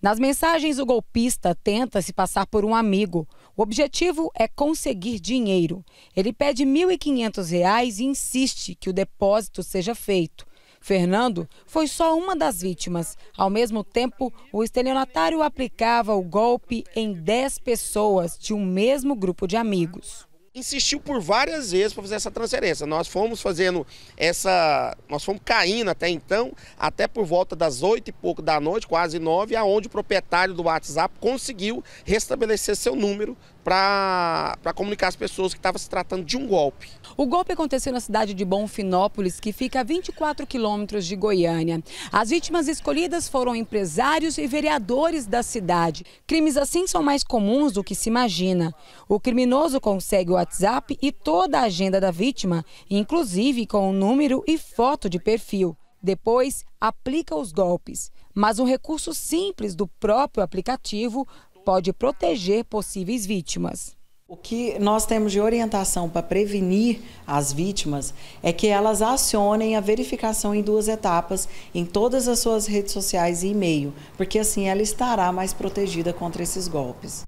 Nas mensagens, o golpista tenta se passar por um amigo. O objetivo é conseguir dinheiro. Ele pede R$ 1.500 e insiste que o depósito seja feito. Fernando foi só uma das vítimas. Ao mesmo tempo, o estelionatário aplicava o golpe em 10 pessoas de um mesmo grupo de amigos insistiu por várias vezes para fazer essa transferência. Nós fomos fazendo essa. Nós fomos caindo até então, até por volta das oito e pouco da noite, quase nove, aonde o proprietário do WhatsApp conseguiu restabelecer seu número para comunicar às pessoas que estava se tratando de um golpe. O golpe aconteceu na cidade de Bonfinópolis, que fica a 24 quilômetros de Goiânia. As vítimas escolhidas foram empresários e vereadores da cidade. Crimes assim são mais comuns do que se imagina. O criminoso consegue o WhatsApp e toda a agenda da vítima, inclusive com o número e foto de perfil. Depois, aplica os golpes. Mas um recurso simples do próprio aplicativo pode proteger possíveis vítimas. O que nós temos de orientação para prevenir as vítimas é que elas acionem a verificação em duas etapas em todas as suas redes sociais e e-mail, porque assim ela estará mais protegida contra esses golpes.